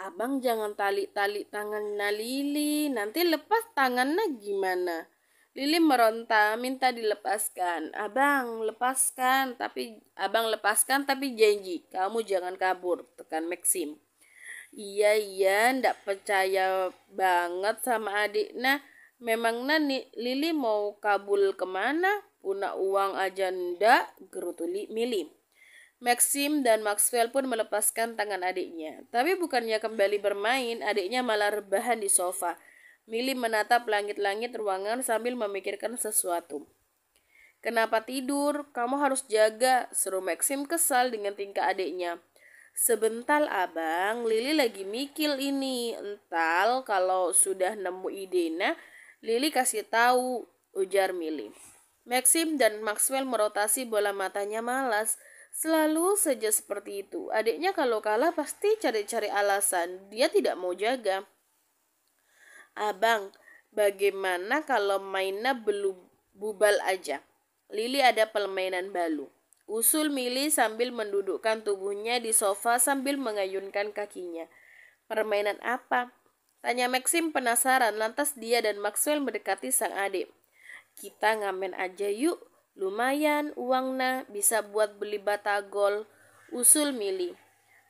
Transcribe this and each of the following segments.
Abang jangan tali-tali tangannya Lili, nanti lepas tangannya gimana? Lili meronta minta dilepaskan. Abang lepaskan, tapi abang lepaskan tapi janji kamu jangan kabur, tekan Maxim. Iya iya, ndak percaya banget sama adiknya. Memangnya ni Lili mau kabul kemana? Punak uang aja ndak, gerutu milim. Maxim dan Maxwell pun melepaskan tangan adiknya. Tapi bukannya kembali bermain, adiknya malah rebahan di sofa. Milly menatap langit-langit ruangan sambil memikirkan sesuatu. Kenapa tidur? Kamu harus jaga, seru Maxim kesal dengan tingkah adiknya. Sebentar abang, Lili lagi mikil ini. Ental kalau sudah nemu idenya, Lili kasih tahu, ujar Milly. Maxim dan Maxwell merotasi bola matanya malas. Selalu saja seperti itu. Adiknya kalau kalah pasti cari-cari alasan. Dia tidak mau jaga. Abang, bagaimana kalau mainnya belum bubal aja? Lili ada permainan balu. Usul Mili sambil mendudukkan tubuhnya di sofa sambil mengayunkan kakinya. Permainan apa? Tanya Maxim penasaran lantas dia dan Maxwell mendekati sang adik. Kita ngamen aja yuk, Lumayan uangnya bisa buat beli batagol, usul Mili.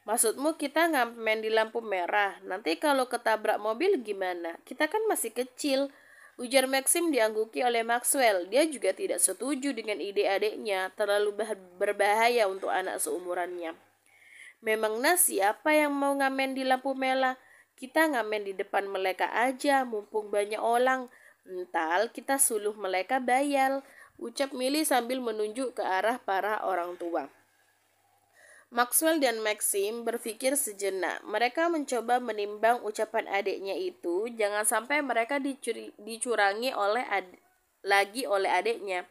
Maksudmu kita ngamen di lampu merah, nanti kalau ketabrak mobil gimana? Kita kan masih kecil. Ujar Maxim diangguki oleh Maxwell. Dia juga tidak setuju dengan ide adiknya, terlalu berbahaya untuk anak seumurannya. Memang Memangnya siapa yang mau ngamen di lampu merah? Kita ngamen di depan mereka aja, mumpung banyak orang. Entah kita suluh mereka bayar ucap Mili sambil menunjuk ke arah para orang tua. Maxwell dan Maxim berpikir sejenak. Mereka mencoba menimbang ucapan adiknya itu, jangan sampai mereka dicuri, dicurangi oleh ad, lagi oleh adiknya.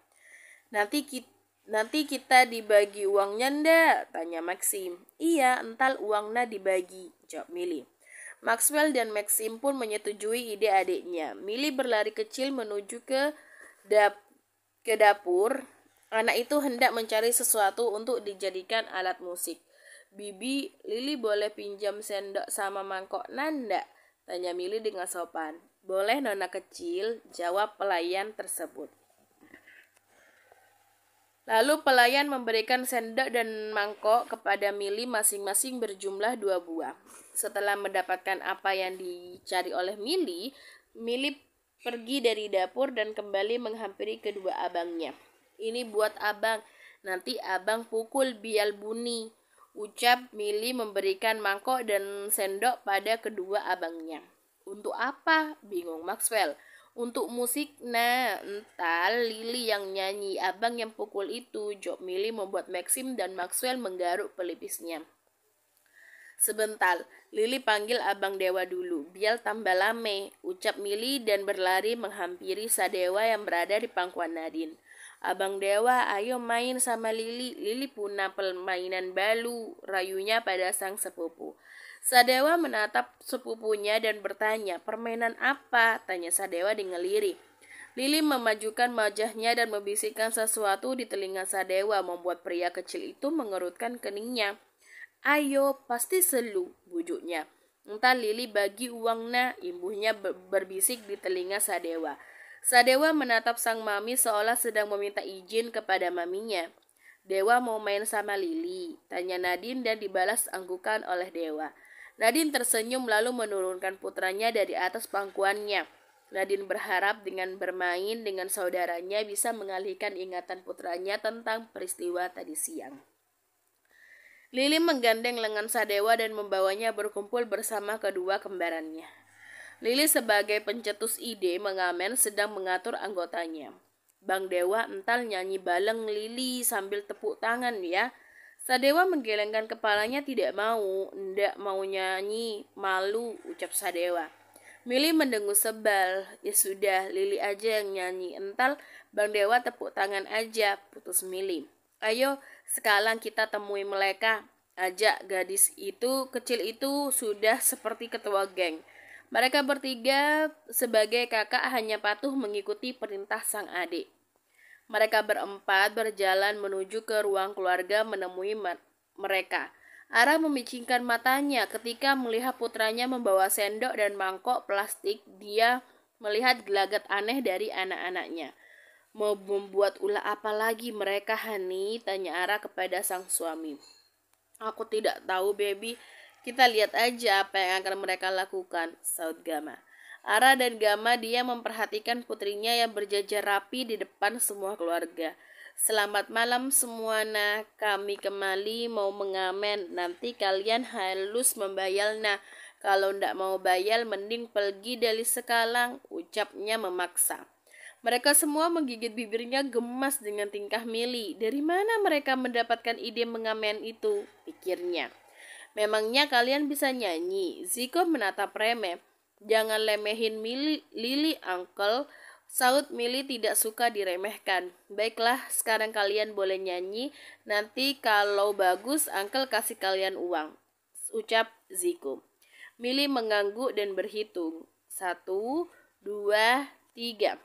Nanti kita, nanti kita dibagi uangnya ndak? Tanya Maxim. Iya, ental uangnya dibagi, jawab Mili. Maxwell dan Maxim pun menyetujui ide adiknya. Mili berlari kecil menuju ke dapur ke dapur, anak itu hendak mencari sesuatu untuk dijadikan alat musik. Bibi, Lili boleh pinjam sendok sama mangkok Nanda? Tanya Mili dengan sopan. Boleh nona kecil, jawab pelayan tersebut. Lalu pelayan memberikan sendok dan mangkok kepada Mili masing-masing berjumlah dua buah. Setelah mendapatkan apa yang dicari oleh Mili, Mili pergi dari dapur dan kembali menghampiri kedua abangnya. Ini buat abang, nanti abang pukul bial buni. Ucap Mili memberikan mangkok dan sendok pada kedua abangnya. Untuk apa? Bingung Maxwell. Untuk musik, nah, entah Lili yang nyanyi, abang yang pukul itu. Job Mili membuat Maxim dan Maxwell menggaruk pelipisnya. Sebentar, Lili panggil abang dewa dulu, biar tambah lame, ucap Mili dan berlari menghampiri Sadewa yang berada di pangkuan Nadin. Abang Dewa, ayo main sama Lili. Lili puna mainan balu, rayunya pada sang sepupu. Sadewa menatap sepupunya dan bertanya, permainan apa? Tanya Sadewa dengan lirih. Lili memajukan wajahnya dan membisikkan sesuatu di telinga Sadewa, membuat pria kecil itu mengerutkan keningnya. Ayo, pasti selu, bujuknya. Entah Lili bagi uangnya, ibunya berbisik di telinga Sadewa. Sadewa menatap sang mami seolah sedang meminta izin kepada maminya. Dewa mau main sama Lili, tanya Nadine dan dibalas anggukan oleh Dewa. Nadine tersenyum lalu menurunkan putranya dari atas pangkuannya. Nadine berharap dengan bermain dengan saudaranya bisa mengalihkan ingatan putranya tentang peristiwa tadi siang. Lili menggandeng lengan Sadewa dan membawanya berkumpul bersama kedua kembarannya. Lili sebagai pencetus ide mengamen sedang mengatur anggotanya. Bang Dewa ental nyanyi baleng Lili sambil tepuk tangan ya. Sadewa menggelengkan kepalanya tidak mau, ndak mau nyanyi, malu, ucap Sadewa. Mili mendengus sebal, ya sudah, Lili aja yang nyanyi ental, Bang Dewa tepuk tangan aja, putus Mili. Ayo, sekarang kita temui mereka. Ajak gadis itu, kecil itu sudah seperti ketua geng. Mereka bertiga sebagai kakak hanya patuh mengikuti perintah sang adik. Mereka berempat berjalan menuju ke ruang keluarga menemui mereka. Ara memicingkan matanya ketika melihat putranya membawa sendok dan mangkok plastik. Dia melihat gelagat aneh dari anak-anaknya. Mau membuat ulah apa lagi mereka, Hani? Tanya Ara kepada sang suami. Aku tidak tahu, baby. Kita lihat aja apa yang akan mereka lakukan, saud Gama. Ara dan Gama dia memperhatikan putrinya yang berjajar rapi di depan semua keluarga. Selamat malam semua nah, kami kembali mau mengamen. Nanti kalian halus membayar nah. Kalau ndak mau bayar mending pergi dari sekarang, ucapnya memaksa. Mereka semua menggigit bibirnya gemas dengan tingkah Mili. Dari mana mereka mendapatkan ide mengamen itu? Pikirnya. Memangnya kalian bisa nyanyi? Ziko menatap remeh. Jangan lemehin Mili, Lili, Uncle. Saud Mili tidak suka diremehkan. Baiklah, sekarang kalian boleh nyanyi. Nanti kalau bagus, Uncle kasih kalian uang. Ucap Ziko. Mili mengangguk dan berhitung. Satu, dua, tiga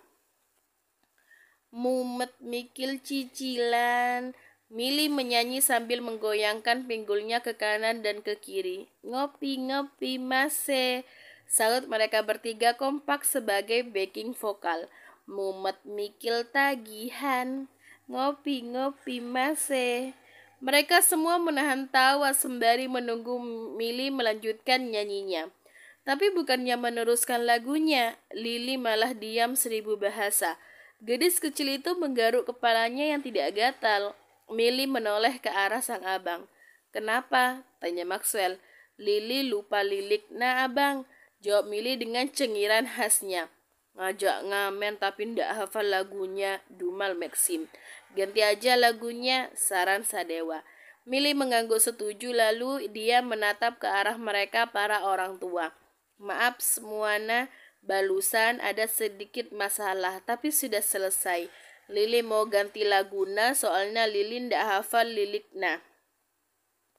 mumet mikil cicilan, Mili menyanyi sambil menggoyangkan pinggulnya ke kanan dan ke kiri. Ngopi, ngopi, mase. Salut mereka bertiga kompak sebagai backing vokal. Mumet mikil tagihan. Ngopi, ngopi, mase. Mereka semua menahan tawa sembari menunggu Mili melanjutkan nyanyinya. Tapi bukannya meneruskan lagunya, Lili malah diam seribu bahasa. Gadis kecil itu menggaruk kepalanya yang tidak gatal. Mili menoleh ke arah sang abang. Kenapa? Tanya Maxwell. Lili lupa lilik. Nah abang, jawab Mili dengan cengiran khasnya. Ngajak ngamen tapi ndak hafal lagunya, Dumal Maxim. Ganti aja lagunya, saran Sadewa. Mili mengangguk setuju lalu dia menatap ke arah mereka para orang tua. Maaf semuanya, Balusan ada sedikit masalah tapi sudah selesai. Lili mau ganti laguna soalnya Lili ndak hafal lilik nah.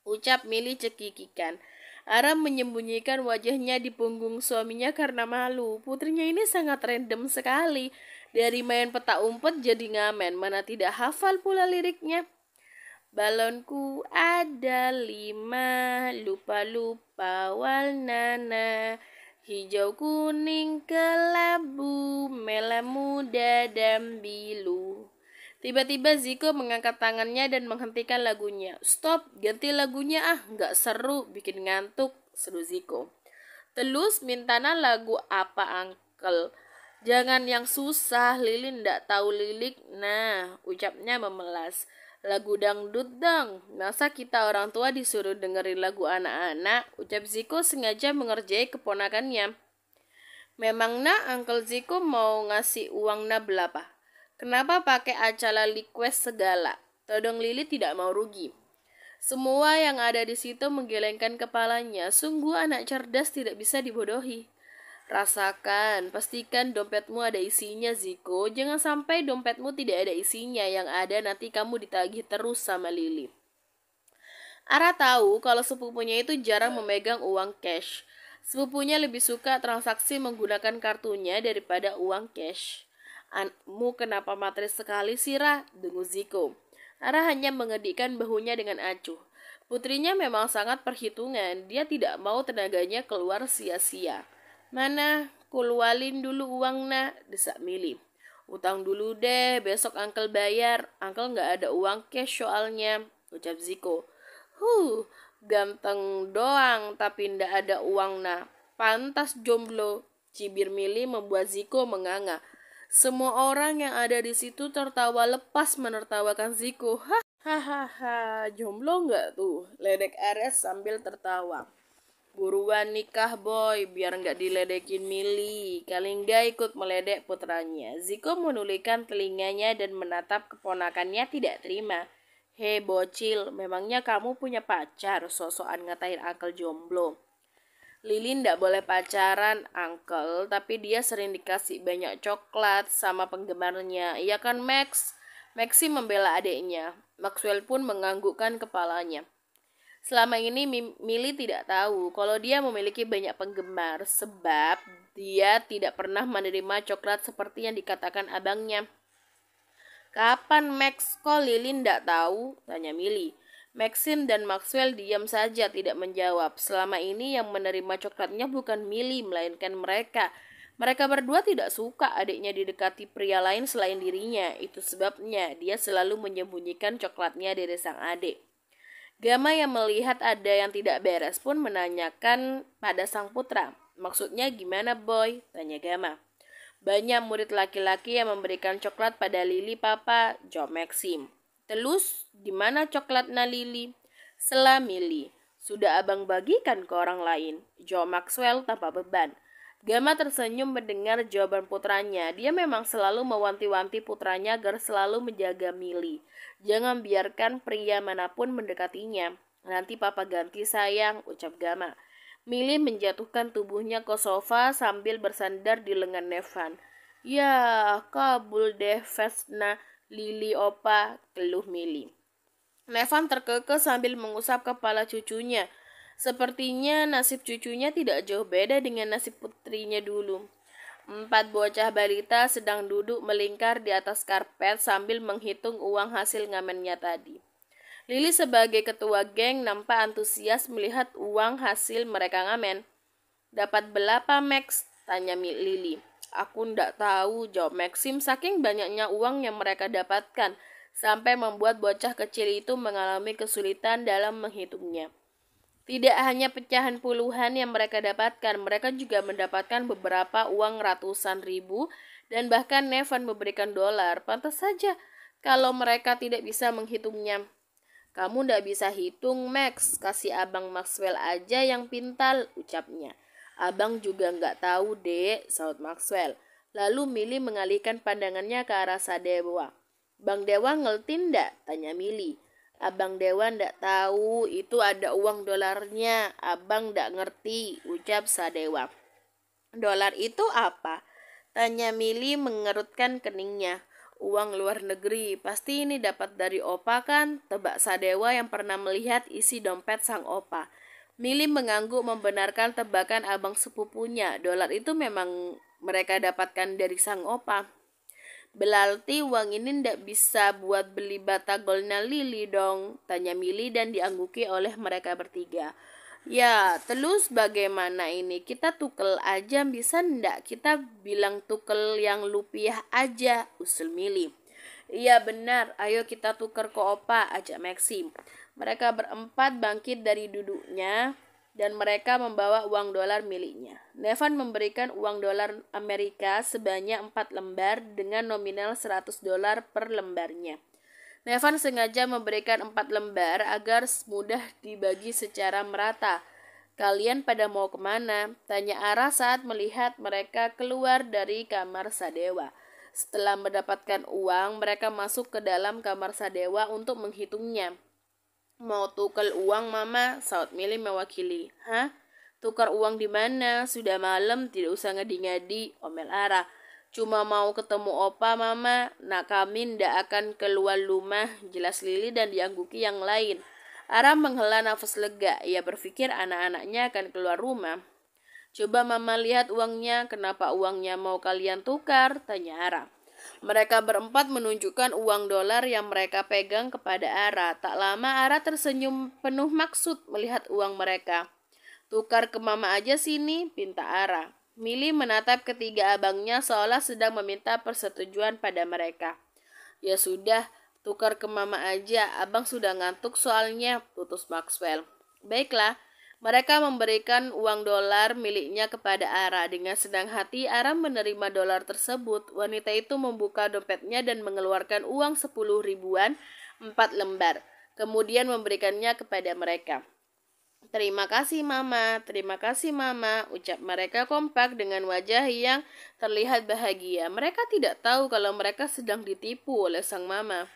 Ucap Mili cekikikan. Aram menyembunyikan wajahnya di punggung suaminya karena malu. Putrinya ini sangat random sekali. Dari main peta umpet jadi ngamen, mana tidak hafal pula liriknya. Balonku ada lima, lupa-lupa walnana. -lupa Hijau kuning kelabu, mela muda dan biru. Tiba-tiba Ziko mengangkat tangannya dan menghentikan lagunya. Stop, ganti lagunya ah, nggak seru, bikin ngantuk, seru Ziko. Telus mintana lagu apa angkel? Jangan yang susah, Lilin. ndak tahu lilik. Nah, ucapnya memelas lagu dangdut dang. Masa kita orang tua disuruh dengerin lagu anak-anak? Ucap Ziko sengaja mengerjai keponakannya. Memang nak, Uncle Ziko mau ngasih uang na berapa? Kenapa pakai acara request segala? Todong Lili tidak mau rugi. Semua yang ada di situ menggelengkan kepalanya. Sungguh anak cerdas tidak bisa dibodohi. Rasakan, pastikan dompetmu ada isinya Ziko. Jangan sampai dompetmu tidak ada isinya yang ada nanti kamu ditagih terus sama Lili. Ara tahu kalau sepupunya itu jarang memegang uang cash. Sepupunya lebih suka transaksi menggunakan kartunya daripada uang cash. Anmu kenapa matris sekali sih, Ra? Ziko. Ara hanya mengedikkan bahunya dengan acuh. Putrinya memang sangat perhitungan, dia tidak mau tenaganya keluar sia-sia. Mana, kulualin dulu uang nak, desak Mili. Utang dulu deh, besok Angkel bayar. Angkel nggak ada uang cash soalnya, ucap Ziko. Huh, ganteng doang tapi ndak ada uang nah. Pantas jomblo, cibir Mili membuat Ziko menganga. Semua orang yang ada di situ tertawa lepas menertawakan Ziko. Hahaha, jomblo nggak tuh? Ledek RS sambil tertawa. Buruan nikah boy, biar nggak diledekin Mili. Kalingga ikut meledek putranya. Ziko menulikan telinganya dan menatap keponakannya tidak terima. He bocil, memangnya kamu punya pacar? Sosokan ngatain angkel jomblo. Lili ndak boleh pacaran, angkel, tapi dia sering dikasih banyak coklat sama penggemarnya. Iya kan, Max? Maxi membela adiknya. Maxwell pun menganggukkan kepalanya selama ini Mili tidak tahu kalau dia memiliki banyak penggemar sebab dia tidak pernah menerima coklat seperti yang dikatakan abangnya. Kapan Max kok Lilin tidak tahu? Tanya Mili. Maxim dan Maxwell diam saja tidak menjawab. Selama ini yang menerima coklatnya bukan Mili melainkan mereka. Mereka berdua tidak suka adiknya didekati pria lain selain dirinya. Itu sebabnya dia selalu menyembunyikan coklatnya dari sang adik. Gama yang melihat ada yang tidak beres pun menanyakan pada sang putra. Maksudnya gimana boy? Tanya Gama. Banyak murid laki-laki yang memberikan coklat pada Lili papa, Jom Maxim. Telus, di mana coklatnya Lili? Selamili. Sudah abang bagikan ke orang lain. Jom Maxwell tanpa beban. Gama tersenyum mendengar jawaban putranya. Dia memang selalu mewanti-wanti putranya agar selalu menjaga Mili. Jangan biarkan pria manapun mendekatinya. Nanti papa ganti sayang, ucap Gama. Mili menjatuhkan tubuhnya ke sofa sambil bersandar di lengan Nevan. Ya, kabul deh Vesna, Lili Opa, keluh Mili. Nevan terkekeh sambil mengusap kepala cucunya. Sepertinya nasib cucunya tidak jauh beda dengan nasib putrinya dulu. Empat bocah balita sedang duduk melingkar di atas karpet sambil menghitung uang hasil ngamennya tadi. Lili sebagai ketua geng nampak antusias melihat uang hasil mereka ngamen. Dapat berapa Max? Tanya Lili. Aku ndak tahu, jawab Maxim saking banyaknya uang yang mereka dapatkan, sampai membuat bocah kecil itu mengalami kesulitan dalam menghitungnya. Tidak hanya pecahan puluhan yang mereka dapatkan, mereka juga mendapatkan beberapa uang ratusan ribu dan bahkan Nevan memberikan dolar. Pantas saja kalau mereka tidak bisa menghitungnya. Kamu tidak bisa hitung, Max. Kasih abang Maxwell aja yang pintal, ucapnya. Abang juga nggak tahu, dek, saut Maxwell. Lalu Mili mengalihkan pandangannya ke arah Sadewa. Bang Dewa ngeltin ndak? Tanya Mili. Abang Dewa ndak tahu itu ada uang dolarnya. Abang ndak ngerti, ucap Sadewa. Dolar itu apa? Tanya Mili mengerutkan keningnya. Uang luar negeri, pasti ini dapat dari opa kan? Tebak Sadewa yang pernah melihat isi dompet sang opa. Mili mengangguk membenarkan tebakan abang sepupunya. Dolar itu memang mereka dapatkan dari sang opa. Berarti uang ini ndak bisa buat beli batagolnya Lili dong, tanya Mili dan diangguki oleh mereka bertiga. Ya, telus bagaimana ini? Kita tukel aja bisa ndak? Kita bilang tukel yang lupiah aja, usul Mili. Iya benar, ayo kita tuker ke Opa, ajak Maxim. Mereka berempat bangkit dari duduknya, dan mereka membawa uang dolar miliknya. Nevan memberikan uang dolar Amerika sebanyak empat lembar dengan nominal 100 dolar per lembarnya. Nevan sengaja memberikan empat lembar agar mudah dibagi secara merata. Kalian pada mau kemana? Tanya arah saat melihat mereka keluar dari kamar Sadewa. Setelah mendapatkan uang, mereka masuk ke dalam kamar Sadewa untuk menghitungnya. Mau tukar uang mama? Saud Mili mewakili. Hah? Tukar uang di mana? Sudah malam, tidak usah ngadi-ngadi, omel Ara. Cuma mau ketemu opa mama, nah kami ndak akan keluar rumah, jelas Lili dan diangguki yang lain. Ara menghela nafas lega, ia berpikir anak-anaknya akan keluar rumah. Coba mama lihat uangnya, kenapa uangnya mau kalian tukar? Tanya Ara. Mereka berempat menunjukkan uang dolar yang mereka pegang kepada Ara. Tak lama Ara tersenyum penuh maksud melihat uang mereka. Tukar ke mama aja sini, pinta Ara. Mili menatap ketiga abangnya seolah sedang meminta persetujuan pada mereka. Ya sudah, tukar ke mama aja, abang sudah ngantuk soalnya, putus Maxwell. Baiklah, mereka memberikan uang dolar miliknya kepada Ara. Dengan senang hati, Ara menerima dolar tersebut. Wanita itu membuka dompetnya dan mengeluarkan uang sepuluh ribuan empat lembar. Kemudian memberikannya kepada mereka. Terima kasih mama, terima kasih mama, ucap mereka kompak dengan wajah yang terlihat bahagia. Mereka tidak tahu kalau mereka sedang ditipu oleh sang mama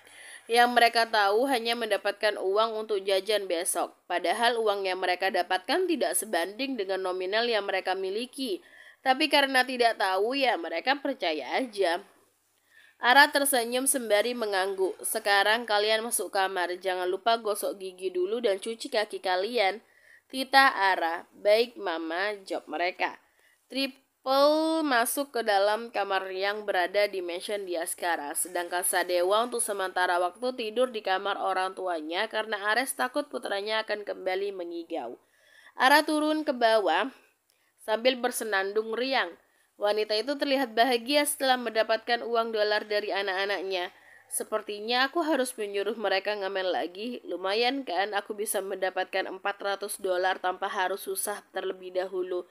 yang mereka tahu hanya mendapatkan uang untuk jajan besok, padahal uang yang mereka dapatkan tidak sebanding dengan nominal yang mereka miliki. Tapi karena tidak tahu, ya mereka percaya aja. Ara tersenyum sembari mengangguk. Sekarang kalian masuk kamar, jangan lupa gosok gigi dulu dan cuci kaki kalian. Tita Ara, baik mama, jawab mereka. Trip Paul masuk ke dalam kamar yang berada di mansion dia sekarang, sedangkan Sadewa untuk sementara waktu tidur di kamar orang tuanya karena Ares takut putranya akan kembali mengigau. Ara turun ke bawah sambil bersenandung riang. Wanita itu terlihat bahagia setelah mendapatkan uang dolar dari anak-anaknya. Sepertinya aku harus menyuruh mereka ngamen lagi. Lumayan kan aku bisa mendapatkan 400 dolar tanpa harus susah terlebih dahulu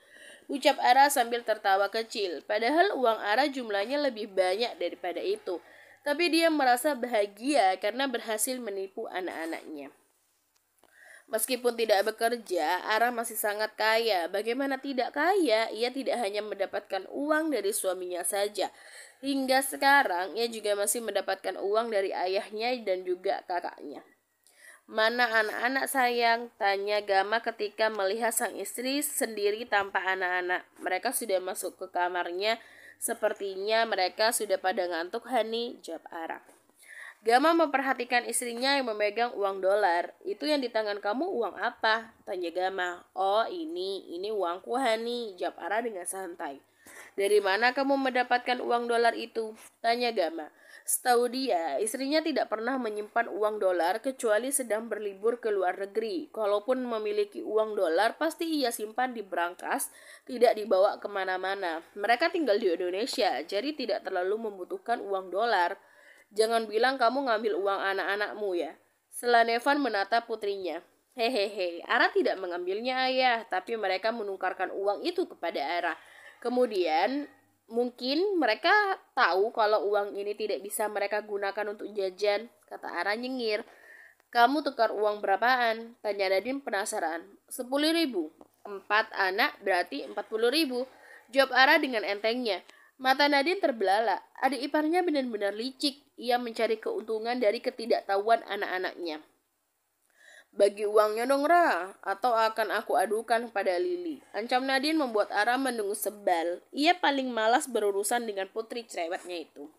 ucap Ara sambil tertawa kecil. Padahal uang Ara jumlahnya lebih banyak daripada itu. Tapi dia merasa bahagia karena berhasil menipu anak-anaknya. Meskipun tidak bekerja, Ara masih sangat kaya. Bagaimana tidak kaya? Ia tidak hanya mendapatkan uang dari suaminya saja. Hingga sekarang, ia juga masih mendapatkan uang dari ayahnya dan juga kakaknya. Mana anak-anak sayang? Tanya Gama ketika melihat sang istri sendiri tanpa anak-anak. Mereka sudah masuk ke kamarnya. Sepertinya mereka sudah pada ngantuk, Hani, jawab Ara. Gama memperhatikan istrinya yang memegang uang dolar. Itu yang di tangan kamu uang apa? Tanya Gama. Oh ini, ini uangku Hani, jawab Ara dengan santai. Dari mana kamu mendapatkan uang dolar itu? Tanya Gama. Setahu dia, istrinya tidak pernah menyimpan uang dolar kecuali sedang berlibur ke luar negeri. Kalaupun memiliki uang dolar, pasti ia simpan di brankas, tidak dibawa kemana-mana. Mereka tinggal di Indonesia, jadi tidak terlalu membutuhkan uang dolar. Jangan bilang kamu ngambil uang anak-anakmu ya. Selanevan menatap putrinya. Hehehe, Ara tidak mengambilnya ayah, tapi mereka menukarkan uang itu kepada Ara. Kemudian mungkin mereka tahu kalau uang ini tidak bisa mereka gunakan untuk jajan, kata Ara nyengir. Kamu tukar uang berapaan? Tanya Nadim penasaran. Sepuluh ribu. Empat anak berarti empat puluh ribu. Jawab Ara dengan entengnya. Mata Nadine terbelalak. Adik iparnya benar-benar licik. Ia mencari keuntungan dari ketidaktahuan anak-anaknya. Bagi uangnya dong Ra, atau akan aku adukan pada Lili. Ancam Nadine membuat Ara menunggu sebal. Ia paling malas berurusan dengan putri cerewetnya itu.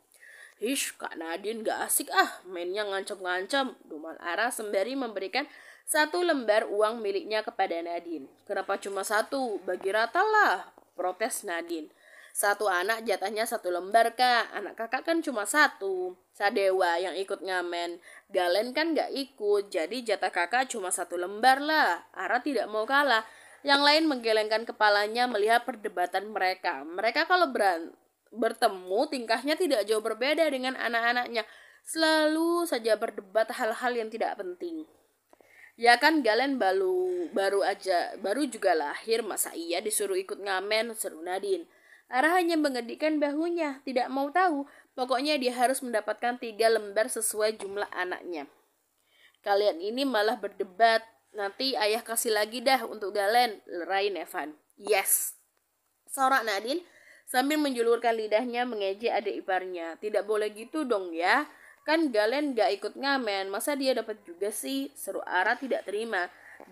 Hish, Kak Nadine gak asik ah, mainnya ngancam-ngancam. Duman Ara sembari memberikan satu lembar uang miliknya kepada Nadine. Kenapa cuma satu? Bagi rata lah, protes Nadine. Satu anak jatahnya satu lembar, Kak. Anak kakak kan cuma satu. Sadewa yang ikut ngamen. Galen kan gak ikut, jadi jatah kakak cuma satu lembar lah. Ara tidak mau kalah. Yang lain menggelengkan kepalanya melihat perdebatan mereka. Mereka kalau beran bertemu tingkahnya tidak jauh berbeda dengan anak-anaknya. Selalu saja berdebat hal-hal yang tidak penting. Ya kan Galen baru baru aja baru juga lahir masa iya disuruh ikut ngamen seru Nadine. Ara hanya mengedikan bahunya, tidak mau tahu. Pokoknya dia harus mendapatkan tiga lembar sesuai jumlah anaknya. Kalian ini malah berdebat. Nanti ayah kasih lagi dah untuk Galen, lerai Nevan. Yes. Sorak Nadine sambil menjulurkan lidahnya mengejek adik iparnya. Tidak boleh gitu dong ya. Kan Galen gak ikut ngamen, masa dia dapat juga sih? Seru Arah tidak terima.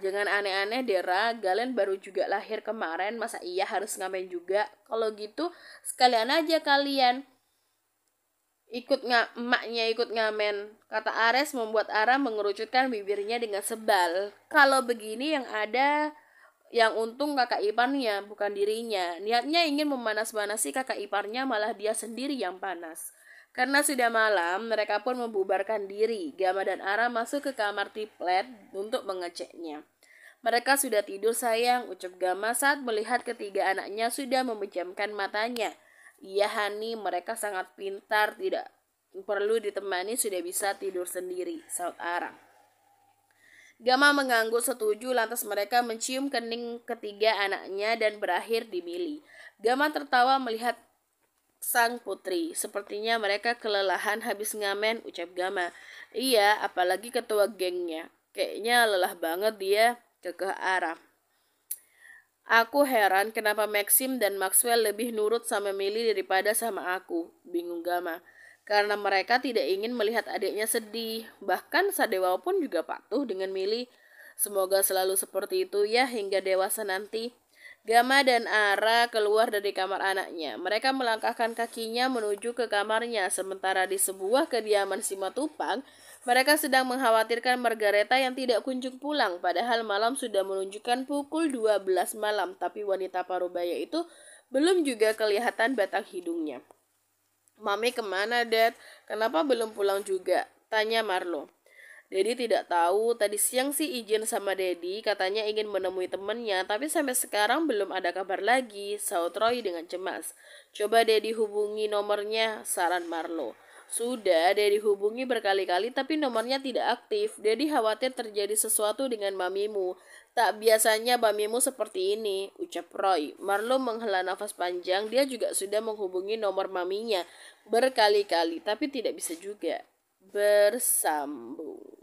Jangan aneh-aneh Dera, kalian baru juga lahir kemarin, masa iya harus ngamen juga? Kalau gitu, sekalian aja kalian ikut nga emaknya ikut ngamen. Kata Ares membuat Ara mengerucutkan bibirnya dengan sebal. Kalau begini yang ada yang untung kakak iparnya bukan dirinya. Niatnya ingin memanas-manasi kakak iparnya malah dia sendiri yang panas. Karena sudah malam, mereka pun membubarkan diri. Gama dan Ara masuk ke kamar triplet untuk mengeceknya. Mereka sudah tidur sayang, ucap Gama saat melihat ketiga anaknya sudah memejamkan matanya. Iya Hani, mereka sangat pintar, tidak perlu ditemani sudah bisa tidur sendiri, saut Ara. Gama mengangguk setuju lantas mereka mencium kening ketiga anaknya dan berakhir di Mili. Gama tertawa melihat sang putri. Sepertinya mereka kelelahan habis ngamen, ucap Gama. Iya, apalagi ketua gengnya. Kayaknya lelah banget dia, kekeh arah. Aku heran kenapa Maxim dan Maxwell lebih nurut sama Millie daripada sama aku, bingung Gama. Karena mereka tidak ingin melihat adiknya sedih, bahkan Sadewa pun juga patuh dengan Millie. Semoga selalu seperti itu ya hingga dewasa nanti. Gama dan Ara keluar dari kamar anaknya. Mereka melangkahkan kakinya menuju ke kamarnya, sementara di sebuah kediaman simatupang, mereka sedang mengkhawatirkan Margareta yang tidak kunjung pulang, padahal malam sudah menunjukkan pukul 12 malam, tapi wanita parubaya itu belum juga kelihatan batang hidungnya. Mami kemana, Dad? Kenapa belum pulang juga? Tanya Marlo. Dedi tidak tahu, tadi siang sih izin sama Dedi, katanya ingin menemui temennya, tapi sampai sekarang belum ada kabar lagi, saut Roy dengan cemas. Coba Dedi hubungi nomornya, saran Marlo. Sudah, Dedi hubungi berkali-kali tapi nomornya tidak aktif. Dedi khawatir terjadi sesuatu dengan mamimu. Tak biasanya mamimu seperti ini, ucap Roy. Marlo menghela nafas panjang, dia juga sudah menghubungi nomor maminya berkali-kali tapi tidak bisa juga. Bersambung.